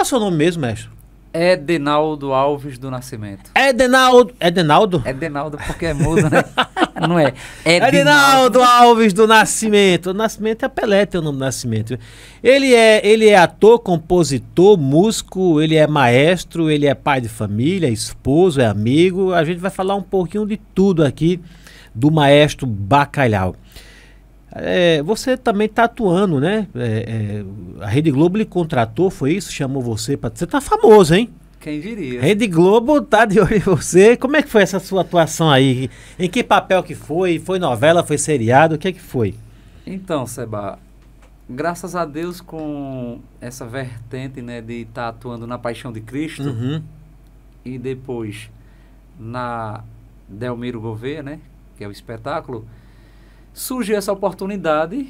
Qual é o seu nome mesmo, mestre? Denaldo Alves do Nascimento. Denaldo? É Denaldo porque é mudo, né? Não é. É Denaldo Alves do Nascimento. O Nascimento é Pelé, tem o nome do Nascimento. Ele é, ele é ator, compositor, músico, ele é maestro, ele é pai de família, é esposo, é amigo. A gente vai falar um pouquinho de tudo aqui do maestro Bacalhau. É, você também está atuando, né? É, é, a Rede Globo lhe contratou, foi isso? Chamou você para. Você está famoso, hein? Quem diria? Rede Globo tá de olho em você. Como é que foi essa sua atuação aí? Em que papel que foi? Foi novela? Foi seriado? O que é que foi? Então, Seba, graças a Deus com essa vertente, né, de estar tá atuando na Paixão de Cristo uhum. e depois na Delmiro Gouveia, né, que é o espetáculo, surgiu essa oportunidade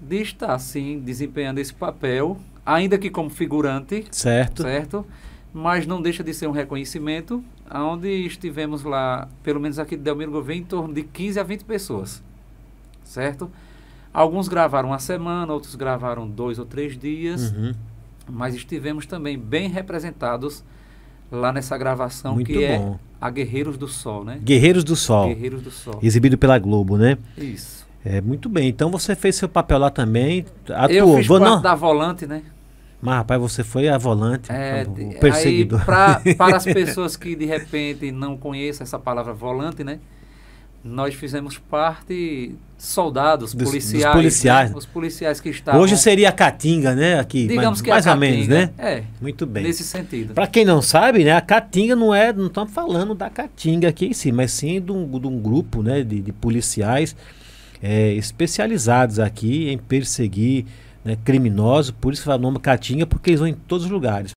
de estar, sim, desempenhando esse papel, ainda que como figurante. Certo. Certo. Mas não deixa de ser um reconhecimento, onde estivemos lá, pelo menos aqui de Delmiro Gouveia, em torno de 15 a 20 pessoas. Certo? Alguns gravaram uma semana, outros gravaram dois ou três dias, uhum. mas estivemos também bem representados lá nessa gravação Muito que é bom. é a Guerreiros do Sol, né? Guerreiros do Sol. Guerreiros do Sol. Exibido pela Globo, né? Isso. É, muito bem. Então você fez seu papel lá também. Atuou. Eu fiz Vou, parte não... da volante, né? Mas, rapaz, você foi a volante, é, o perseguidor. Aí, pra, para as pessoas que, de repente, não conheçam essa palavra volante, né? nós fizemos parte soldados, dos, policiais. Dos policiais. Né? Os policiais que estavam. Hoje seria a Caatinga, né? Aqui, Digamos mas, que mais é a Caatinga, ou menos, né? É. Muito bem. Nesse sentido. Para quem não sabe, né? A Caatinga não é. Não estamos falando da Caatinga aqui em si, mas sim de um, de um grupo né, de, de policiais é, especializados aqui em perseguir né, criminosos. Por isso que fala o nome Caatinga, porque eles vão em todos os lugares.